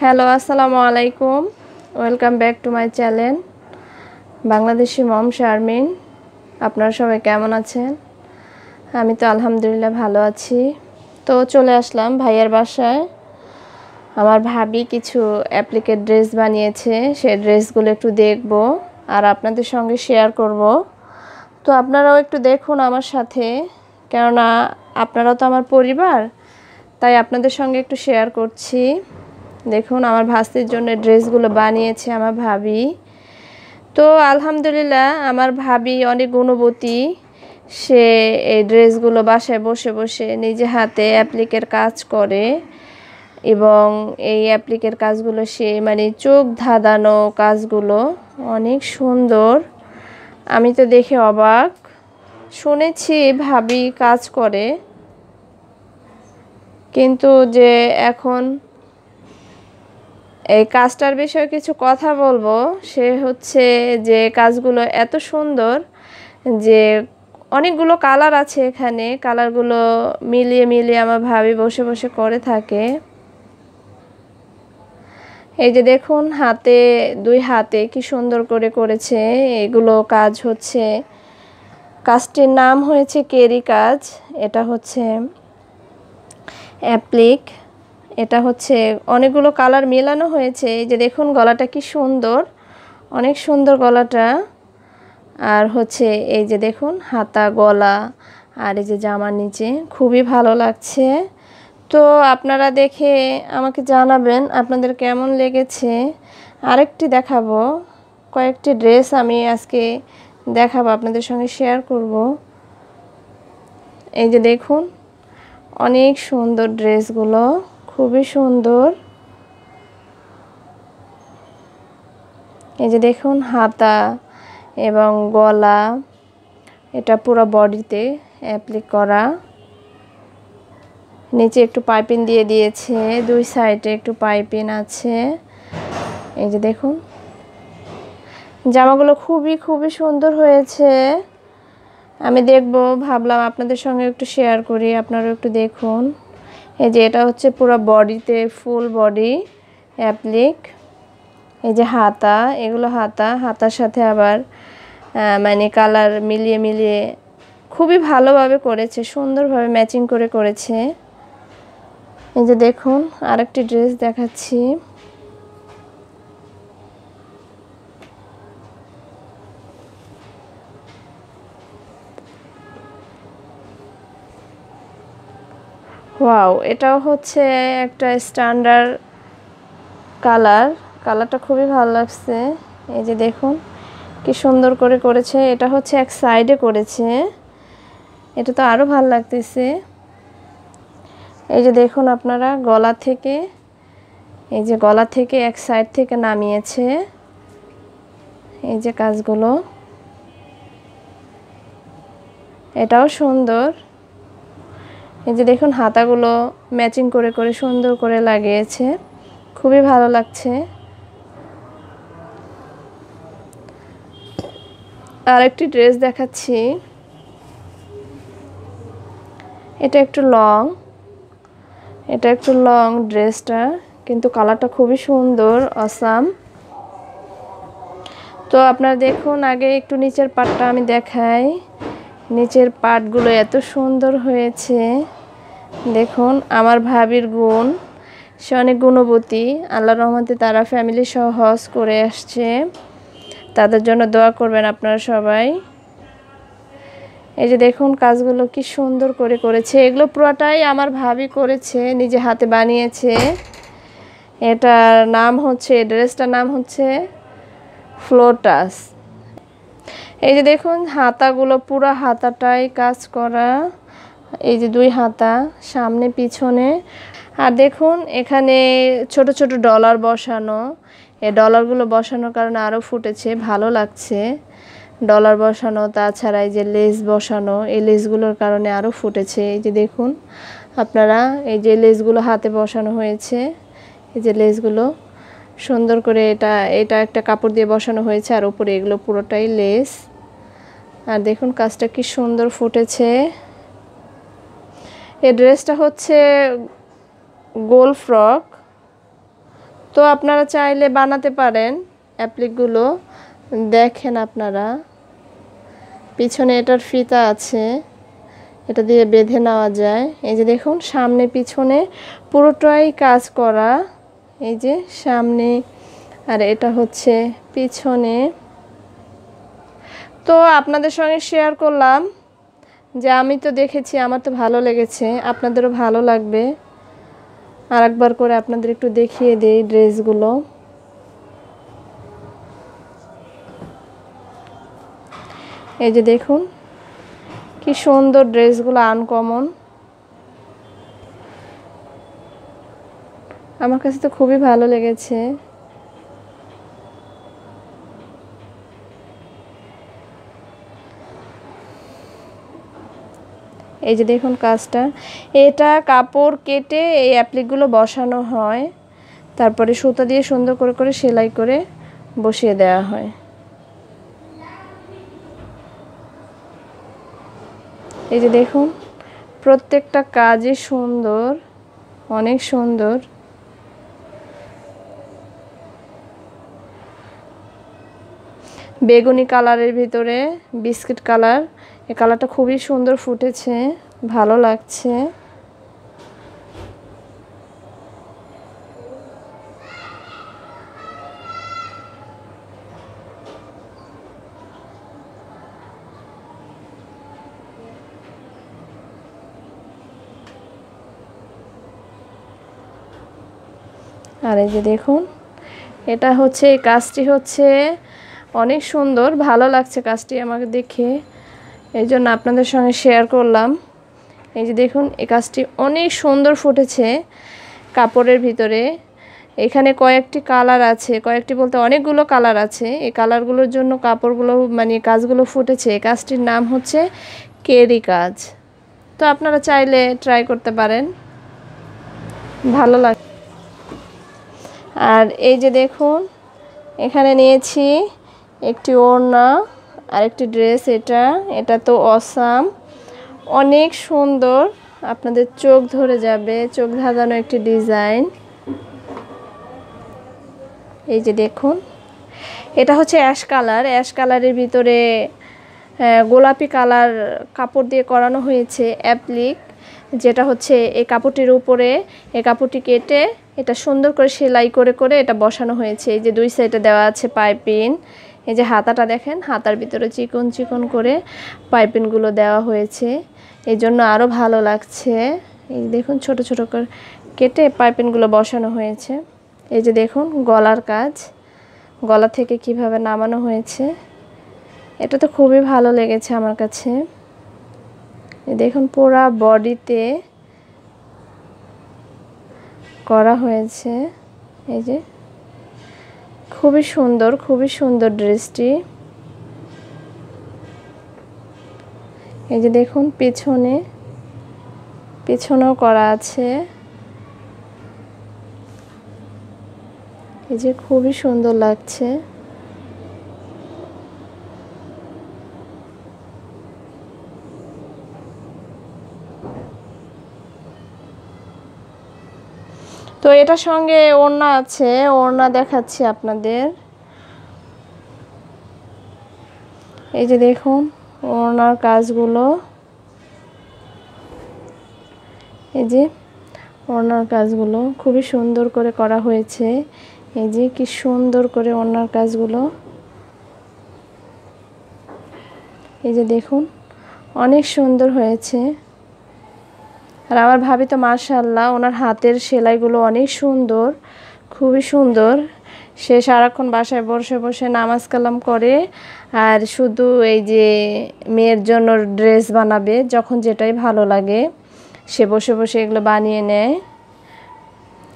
hello আসসালামু আলাইকুম welcome back to my channel Bangladeshi mom Sharmin আপনারা সবাই কেমন আছেন আমি তো আলহামদুলিল্লাহ ভালো আছি তো চলে আসলাম ভাইয়ার বাসায় আমার ভাবি কিছু অ্যাপ্লিকেট ড্রেস বানিয়েছে সেই ড্রেসগুলো একটু দেখব আর আপনাদের সঙ্গে শেয়ার করব তো আপনারাও একটু দেখুন আমার সাথে কেননা আপনারা তো আমার পরিবার তাই আপনাদের সঙ্গে একটু শেয়ার করছি দেখুন আমার ভাস্তির জন্য ড্রেসগুলো বানিয়েছে আমার ভাবি তো আলহামদুলিল্লাহ আমার ভাবি অনেক গুণবতী সে এই ড্রেসগুলো বাসায় বসে বসে নিজে হাতে অ্যাপ্লিকের কাজ করে এবং এই অ্যাপ্লিকের কাজগুলো সে মানে চোখ ধাঁধানো কাজগুলো অনেক সুন্দর আমি তো দেখে অবাক শুনেছি ভাবি কাজ করে কিন্তু যে এখন এই কাজটার বিষয়ে কিছু কথা বলবো সে হচ্ছে যে কাজগুলো এত সুন্দর যে অনেকগুলো কালার আছে এখানে কালারগুলো মিলিয়ে মিলিয়ে আমার ভাবি বসে বসে করে থাকে এই যে দেখুন হাতে দুই হাতে কি সুন্দর করে করেছে এগুলো কাজ হচ্ছে কাজটির নাম হয়েছে কেরি কাজ এটা হচ্ছে অ্যাপ্লিক এটা হচ্ছে অনেকগুলো কালার মেলানো হয়েছে এই যে দেখুন গলাটা কি সুন্দর অনেক সুন্দর গলাটা আর হচ্ছে এই যে দেখুন হাতা গলা আর এই যে জামার নিচে খুবই ভালো লাগছে তো আপনারা দেখে আমাকে জানাবেন আপনাদের কেমন লেগেছে আরেকটি দেখাবো কয়েকটি ড্রেস আমি আজকে দেখাবো আপনাদের সঙ্গে শেয়ার করব এই যে দেখুন অনেক সুন্দর ড্রেসগুলো খুবই সুন্দর এই যে দেখুন হাতা এবং গলা এটা পুরো বডিতে অ্যাপ্লিক করা নিচে একটু পাইপিং দিয়ে দিয়েছে দুই সাইডে একটু পাইপিং আছে এই যে দেখুন জামাগুলো খুবই খুবই সুন্দর হয়েছে আমি দেখব ভাবলাম আপনাদের সঙ্গে একটু শেয়ার করি আপনারাও একটু দেখুন এই যে এটা হচ্ছে পুরো বডিতে ফুল বডি অ্যাপ্লিক এই যে হাতা এগুলো হাতা হাতার সাথে আবার মানে কালার মিলিয়ে মিলিয়ে খুবই ভালোভাবে করেছে সুন্দরভাবে ম্যাচিং করে করেছে এই যে দেখুন আরেকটি ড্রেস দেখাচ্ছি ওয়াও এটাও হচ্ছে একটা স্ট্যান্ডার্ড কালার কালারটা খুবই ভালো লাগছে এই যে দেখুন কি সুন্দর করে করেছে এটা হচ্ছে এক সাইডে করেছে এটা তো আরও ভালো লাগতেছে এই যে দেখুন আপনারা গলা থেকে এই যে গলা থেকে এক সাইড থেকে নামিয়েছে এই যে কাজগুলো এটাও সুন্দর এই যে দেখুন হাতাগুলো ম্যাচিং করে করে সুন্দর করে লাগিয়েছে খুবই ভালো লাগছে আর একটি ড্রেস দেখাচ্ছি এটা একটু লং এটা একটু লং ড্রেসটা কিন্তু কালারটা খুবই সুন্দর অসাম তো আপনারা দেখুন আগে একটু নিচের পাটটা আমি দেখাই নিচের পাটগুলো এত সুন্দর হয়েছে দেখুন আমার ভাবির গুণ সে অনেক গুণবতী আল্লাহ রহমতে তারা ফ্যামিলি সহ হজ করে আসছে তাদের জন্য দোয়া করবেন আপনারা সবাই এই যে দেখুন কাজগুলো কি সুন্দর করে করেছে এগুলো পুরোটাই আমার ভাবি করেছে নিজে হাতে বানিয়েছে এটার নাম হচ্ছে ড্রেসটার নাম হচ্ছে ফ্লোটাস এই যে দেখুন হাতাগুলো পুরো হাতাটাই কাজ করা এই যে দুই হাতা সামনে পিছনে আর দেখুন এখানে ছোট ছোট ডলার বসানো এ ডলারগুলো বসানোর কারণে আরও ফুটেছে ভালো লাগছে ডলার বসানো তাছাড়া এই যে লেস বসানো এই লেসগুলোর কারণে আরও ফুটেছে এই যে দেখুন আপনারা এই যে লেসগুলো হাতে বসানো হয়েছে এই যে লেসগুলো সুন্দর করে এটা এটা একটা কাপড় দিয়ে বসানো হয়েছে আর উপরে এগুলো পুরোটাই লেস আর দেখুন কাজটা কি সুন্দর ফুটেছে এই ড্রেসটা হচ্ছে গোল ফ্রক তো আপনারা চাইলে বানাতে পারেন অ্যাপ্লিকগুলো দেখেন আপনারা পিছনে এটার ফিতা আছে এটা দিয়ে বেঁধে নেওয়া যায় এই যে দেখুন সামনে পিছনে পুরোটাই কাজ করা এই যে সামনে আর এটা হচ্ছে পিছনে তো আপনাদের সঙ্গে শেয়ার করলাম যে আমি তো দেখেছি আমার তো ভালো লেগেছে আপনাদেরও ভালো লাগবে আর একবার করে আপনাদের একটু দেখিয়ে দেই ড্রেসগুলো এই যে দেখুন কি সুন্দর ড্রেসগুলো আনকমন আমার কাছে তো খুবই ভালো লেগেছে এই যে দেখুন কাজটা এটা কাপড় কেটে এই অ্যাপ্লিকগুলো বসানো হয় তারপরে সুতা দিয়ে সুন্দর করে করে সেলাই করে বসিয়ে দেওয়া হয় এই যে দেখুন প্রত্যেকটা কাজই সুন্দর অনেক সুন্দর বেগুনি কালারের ভিতরে বিস্কিট কালার এই কালারটা খুবই সুন্দর ফুটেছে ভালো লাগছে আর এই যে দেখুন এটা হচ্ছে এই কাজটি হচ্ছে অনেক সুন্দর ভালো লাগছে কাজটি আমাকে দেখে এই জন্য আপনাদের সঙ্গে শেয়ার করলাম এই যে দেখুন এই কাজটি অনেক সুন্দর ফুটেছে কাপড়ের ভিতরে এখানে কয়েকটি কালার আছে কয়েকটি বলতে অনেকগুলো কালার আছে এই কালারগুলোর জন্য কাপড়গুলো মানে কাজগুলো ফুটেছে এই কাজটির নাম হচ্ছে কেরি কাজ তো আপনারা চাইলে ট্রাই করতে পারেন ভালো লাগে আর এই যে দেখুন এখানে নিয়েছি একটি ওড়না আরেকটি ড্রেস এটা এটা তো অসাম অনেক সুন্দর আপনাদের চোখ ধরে যাবে চোখ ধাঁধানো একটি ডিজাইন এই যে দেখুন এটা হচ্ছে অ্যাশ কালার অ্যাশ কালারের ভিতরে গোলাপি কালার কাপড় দিয়ে করানো হয়েছে অ্যাপ্লিক যেটা হচ্ছে এই কাপড়টির উপরে এই কাপড়টি কেটে এটা সুন্দর করে সেলাই করে করে এটা বসানো হয়েছে এই যে দুই সাইডে দেওয়া আছে পাইপিন এই যে হাতাটা দেখেন হাতার ভিতরে চিকন চিকন করে পাইপিনগুলো দেওয়া হয়েছে এই জন্য আরও ভালো লাগছে এই দেখুন ছোট ছোট করে কেটে পাইপিনগুলো বসানো হয়েছে এই যে দেখুন গলার কাজ গলা থেকে কিভাবে নামানো হয়েছে এটা তো খুবই ভালো লেগেছে আমার কাছে দেখুন পুরা বডিতে করা হয়েছে এই যে খুবই সুন্দর খুবই সুন্দর ড্রেসটি এই যে দেখুন পেছনে পেছনেও করা আছে এই যে খুবই সুন্দর লাগছে তো এটার সঙ্গে ওড়না আছে ওড়না দেখাচ্ছি আপনাদের এই যে দেখুন ওড়নার কাজগুলো এই যে ওড়নার কাজগুলো খুবই সুন্দর করে করা হয়েছে এই যে কি সুন্দর করে ওড়নার কাজগুলো এই যে দেখুন অনেক সুন্দর হয়েছে আর আমার ভাবি তো মাশাল্লাহ ওনার হাতের সেলাইগুলো অনেক সুন্দর খুবই সুন্দর সে সারাক্ষণ বাসায় বসে বসে নামাজ কালাম করে আর শুধু এই যে মেয়ের জন্য ড্রেস বানাবে যখন যেটাই ভালো লাগে সে বসে বসে এগুলো বানিয়ে নেয়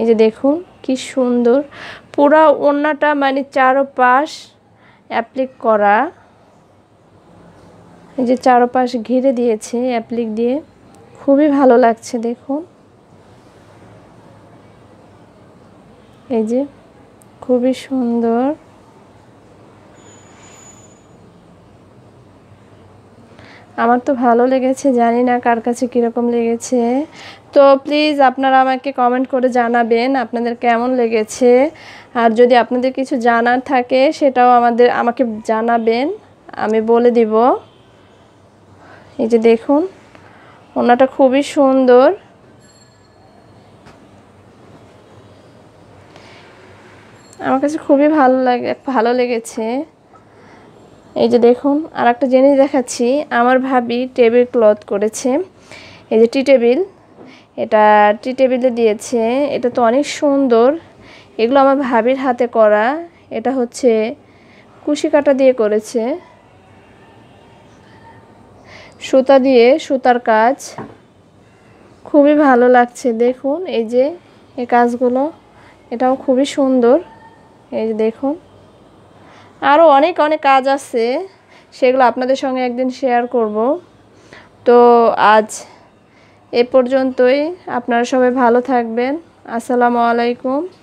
এই যে দেখুন কি সুন্দর পুরা ওনাটা মানে চারোপাশ অ্যাপ্লিক করা এই যে চারোপাশ ঘিরে দিয়েছে অ্যাপ্লিক দিয়ে খুবই ভালো লাগছে দেখুন এই যে খুবই সুন্দর আমার তো ভালো লেগেছে জানি না কার কাছে কীরকম লেগেছে তো প্লিজ আপনারা আমাকে কমেন্ট করে জানাবেন আপনাদের কেমন লেগেছে আর যদি আপনাদের কিছু জানার থাকে সেটাও আমাদের আমাকে জানাবেন আমি বলে দিব এই যে দেখুন ওনাটা খুবই সুন্দর আমার কাছে খুবই ভালো লাগে ভালো লেগেছে এই যে দেখুন আর একটা জিনিস দেখাচ্ছি আমার ভাবি টেবিল ক্লথ করেছে এই যে টি টেবিল এটা টি টেবিলে দিয়েছে এটা তো অনেক সুন্দর এগুলো আমার ভাবির হাতে করা এটা হচ্ছে কুশি কাটা দিয়ে করেছে সুতা দিয়ে সুতার কাজ খুবই ভালো লাগছে দেখুন এই যে এই কাজগুলো এটাও খুবই সুন্দর এই যে দেখুন আরও অনেক অনেক কাজ আছে সেগুলো আপনাদের সঙ্গে একদিন শেয়ার করব তো আজ এ পর্যন্তই আপনারা সবাই ভালো থাকবেন আসসালামু আলাইকুম